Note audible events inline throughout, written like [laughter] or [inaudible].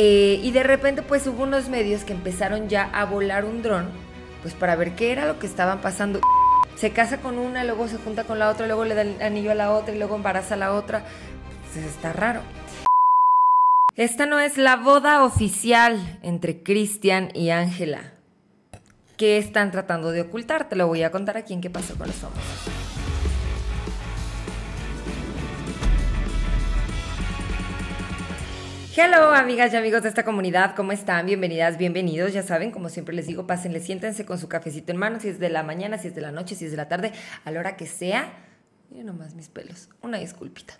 Eh, y de repente pues hubo unos medios que empezaron ya a volar un dron, pues para ver qué era lo que estaban pasando. Se casa con una, luego se junta con la otra, luego le da el anillo a la otra y luego embaraza a la otra. Pues, está raro. Esta no es la boda oficial entre Cristian y Ángela. ¿Qué están tratando de ocultar? Te lo voy a contar aquí en qué pasó con los hombres? Hello, amigas y amigos de esta comunidad, ¿cómo están? Bienvenidas, bienvenidos. Ya saben, como siempre les digo, pásenle, siéntense con su cafecito en mano, si es de la mañana, si es de la noche, si es de la tarde, a la hora que sea. Miren nomás mis pelos, una disculpita.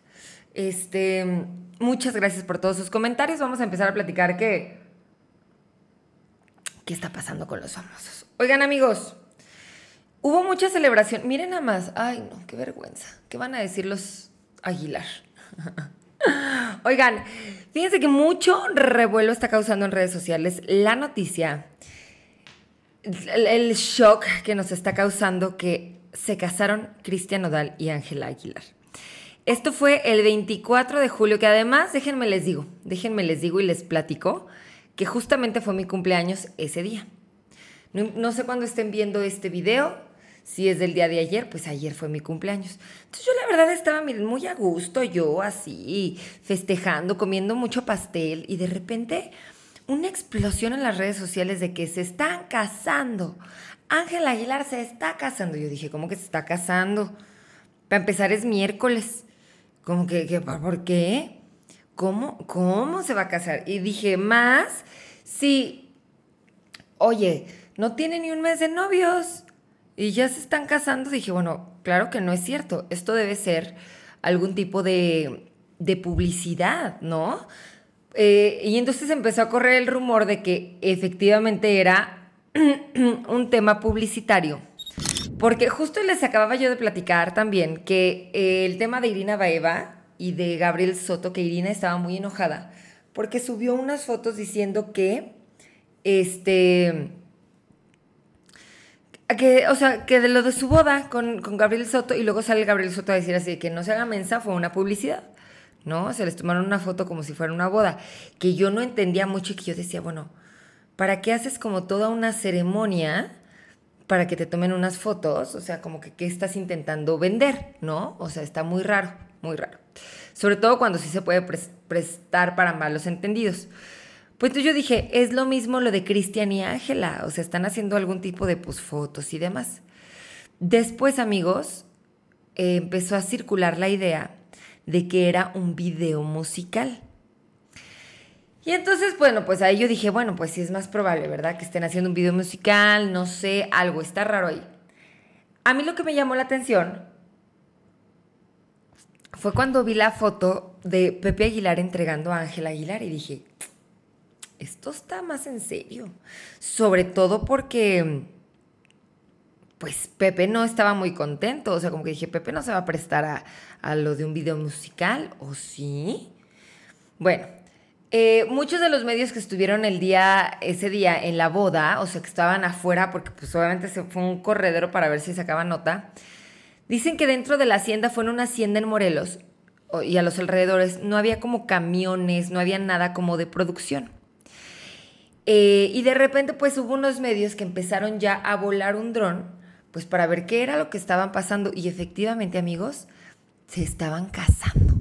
Este, muchas gracias por todos sus comentarios. Vamos a empezar a platicar qué ¿Qué está pasando con los famosos? Oigan, amigos, hubo mucha celebración. Miren nada más. Ay, no, qué vergüenza. ¿Qué van a decir los Aguilar? [laughs] Oigan, fíjense que mucho revuelo está causando en redes sociales la noticia, el, shock que nos está causando que se casaron Cristian Odal y Ángela Aguilar. Esto fue el 24 de julio, que además, déjenme les digo, déjenme les digo y les platico que justamente fue mi cumpleaños ese día. No, no sé cuándo estén viendo este video, si es del día de ayer, pues ayer fue mi cumpleaños. Entonces yo la verdad estaba, muy a gusto, yo así, festejando, comiendo mucho pastel y de repente una explosión en las redes sociales de que se están casando. Ángel Aguilar se está casando. Yo dije, ¿cómo que se está casando? Para empezar es miércoles. Como que, que por qué? ¿Cómo, ¿Cómo se va a casar? Y dije, más si, oye, no tiene ni un mes de novios y ya se están casando, dije, bueno, claro que no es cierto, esto debe ser algún tipo de, publicidad, ¿no? Eh, y entonces empezó a correr el rumor de que efectivamente era [clears throat] un tema publicitario. Porque justo les acababa yo de platicar también que eh, el tema de Irina Baeva y de Gabriel Soto, que Irina estaba muy enojada, porque subió unas fotos diciendo que este que, o sea, que de lo de su boda con, con, Gabriel Soto y luego sale Gabriel Soto a decir así que no se haga mensa, fue una publicidad, ¿no? Se les tomaron una foto como si fuera una boda, que yo no entendía mucho y que yo decía, bueno, ¿para qué haces como toda una ceremonia para que te tomen unas fotos? O sea, como que qué estás intentando vender, ¿no? O sea, está muy raro, muy raro. Sobre todo cuando sí se puede prestar para malos entendidos. Pues entonces yo dije, es lo mismo lo de Cristian y Ángela, o sea, están haciendo algún tipo de pues, fotos y demás. Después, amigos, eh, empezó a circular la idea de que era un video musical. Y entonces, bueno, pues ahí yo dije, bueno, pues sí es más probable, ¿verdad? Que estén haciendo un video musical, no sé, algo está raro ahí. A mí lo que me llamó la atención fue cuando vi la foto de Pepe Aguilar entregando a Ángela Aguilar y dije, esto está más en serio. Sobre todo porque, pues Pepe no estaba muy contento. O sea, como que dije, Pepe no se va a prestar a, lo de un video musical, ¿o sí? Bueno, eh, muchos de los medios que estuvieron el día, ese día en la boda, o sea, que estaban afuera, porque pues obviamente se fue un corredero para ver si sacaba nota, dicen que dentro de la hacienda, fue en una hacienda en Morelos y a los alrededores, no había como camiones, no había nada como de producción. Eh, y de repente pues hubo unos medios que empezaron ya a volar un dron, pues para ver qué era lo que estaban pasando. Y efectivamente amigos, se estaban casando.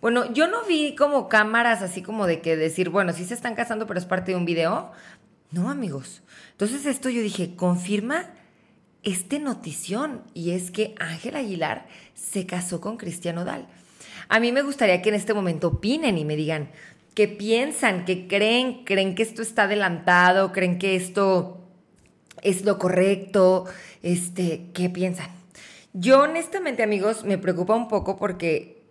Bueno, yo no vi como cámaras así como de que decir, bueno, sí se están casando, pero es parte de un video. No, amigos. Entonces esto yo dije, confirma este notición y es que Ángel Aguilar se casó con Cristiano Dal. A mí me gustaría que en este momento opinen y me digan, ¿Qué piensan, que creen, creen que esto está adelantado, creen que esto es lo correcto, este, ¿qué piensan? Yo honestamente, amigos, me preocupa un poco porque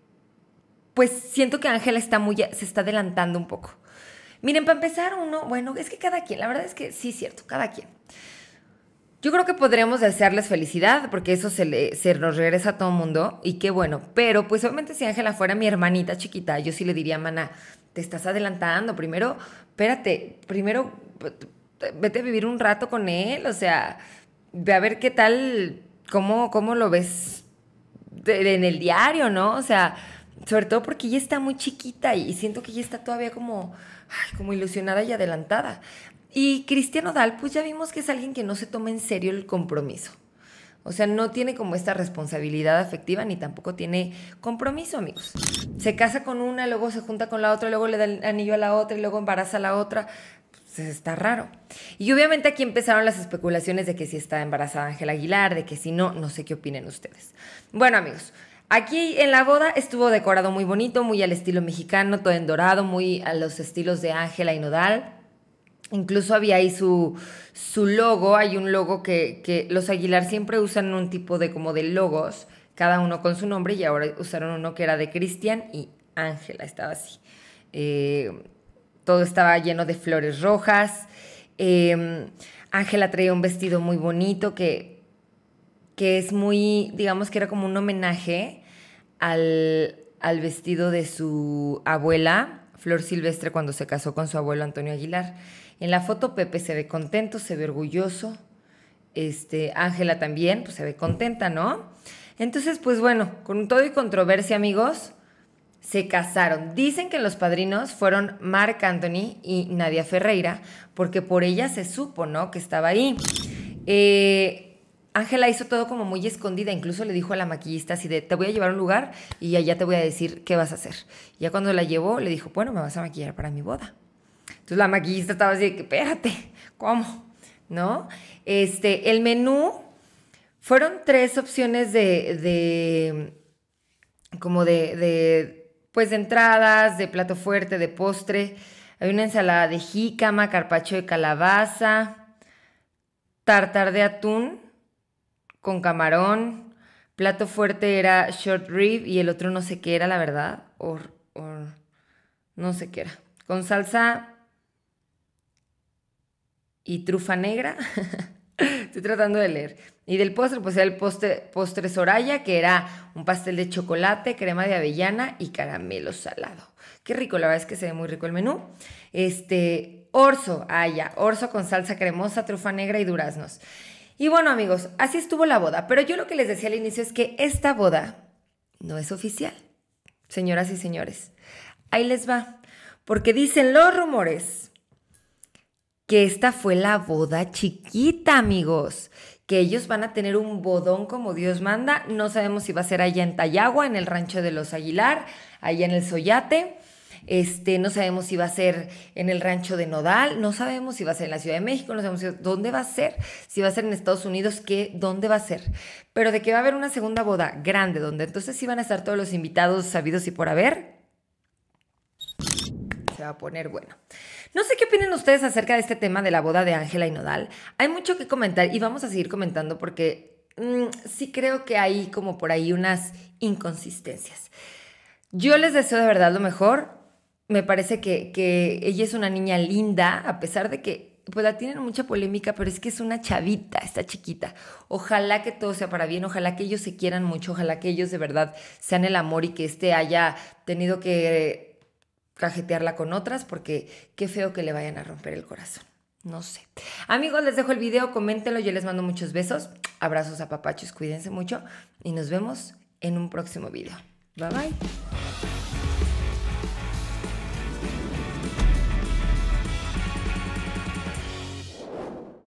pues siento que Ángela está muy se está adelantando un poco. Miren, para empezar uno, bueno, es que cada quien, la verdad es que sí cierto, cada quien. Yo creo que podríamos desearles felicidad, porque eso se, nos regresa a todo mundo, y qué bueno. Pero, pues, obviamente, si Ángela fuera mi hermanita chiquita, yo sí le diría, mana, te estás adelantando. Primero, espérate, primero vete a vivir un rato con él, o sea, ve a ver qué tal, cómo, cómo lo ves en el diario, ¿no? O sea, sobre todo porque ella está muy chiquita y siento que ella está todavía como, como ilusionada y adelantada. Y Cristiano Dal, pues ya vimos que es alguien que no se toma en serio el compromiso. O sea, no tiene como esta responsabilidad afectiva ni tampoco tiene compromiso, amigos. Se casa con una, luego se junta con la otra, luego le da el anillo a la otra y luego embaraza a la otra. Pues está raro. Y obviamente aquí empezaron las especulaciones de que si está embarazada Ángela Aguilar, de que si no, no sé qué opinen ustedes. Bueno, amigos, Aquí en la boda estuvo decorado muy bonito, muy al estilo mexicano, todo en dorado, muy a los estilos de Ángela y Nodal. Incluso había ahí su, logo, hay un logo que, los Aguilar siempre usan un tipo de como de logos, cada uno con su nombre, y ahora usaron uno que era de Cristian y Ángela, estaba así. Eh, todo estaba lleno de flores rojas. Em, Ángela traía un vestido muy bonito que, es muy, digamos que era como un homenaje al, al vestido de su abuela, Flor Silvestre, cuando se casó con su abuelo Antonio Aguilar. En la foto Pepe se ve contento, se ve orgulloso. Este, Ángela también, pues se ve contenta, ¿no? Entonces, pues bueno, con todo y controversia, amigos, se casaron. Dicen que los padrinos fueron Marc Anthony y Nadia Ferreira, porque por ella se supo, ¿no? Que estaba ahí. Eh, Ángela hizo todo como muy escondida, incluso le dijo a la maquillista así de, te voy a llevar a un lugar y allá te voy a decir qué vas a hacer. Ya cuando la llevó, le dijo, bueno, me vas a maquillar para mi boda. Entonces la maquillista estaba así de que, espérate, ¿cómo? ¿No? Este, el menú fueron tres opciones de, de como de, de, pues de entradas, de plato fuerte, de postre. Hay una ensalada de jícama, carpacho de calabaza, tartar de atún con camarón. Plato fuerte era short rib y el otro no sé qué era, la verdad. O, no sé qué era. Con salsa y trufa negra. [laughs] Estoy tratando de leer. Y del postre, pues era el postre, Soraya, que era un pastel de chocolate, crema de avellana y caramelo salado. Qué rico, la verdad es que se ve muy rico el menú. Este, orzo, ah, ya, orzo con salsa cremosa, trufa negra y duraznos. Y bueno, amigos, así estuvo la boda. Pero yo lo que les decía al inicio es que esta boda no es oficial. Señoras y señores, ahí les va. Porque dicen los rumores que esta fue la boda chiquita, amigos. Que ellos van a tener un bodón como Dios manda. No sabemos si va a ser allá en Tayagua, en el rancho de los Aguilar, allá en el Soyate. Este, no sabemos si va a ser en el rancho de Nodal, no sabemos si va a ser en la Ciudad de México, no sabemos dónde va a ser, si va a ser en Estados Unidos, qué, dónde va a ser. Pero de que va a haber una segunda boda grande, donde entonces sí van a estar todos los invitados sabidos y por haber, va a poner bueno. No sé qué opinan ustedes acerca de este tema de la boda de Ángela y Nodal. Hay mucho que comentar y vamos a seguir comentando porque mm, sí creo que hay como por ahí unas inconsistencias. Yo les deseo de verdad lo mejor. Me parece que, que ella es una niña linda, a pesar de que pues la tienen mucha polémica, pero es que es una chavita, está chiquita. Ojalá que todo sea para bien, ojalá que ellos se quieran mucho, ojalá que ellos de verdad sean el amor y que este haya tenido que cajetearla con otras porque qué feo que le vayan a romper el corazón. No sé. Amigos, les dejo el video, coméntenlo, yo les mando muchos besos, abrazos a papachos, cuídense mucho y nos vemos en un próximo video. Bye bye.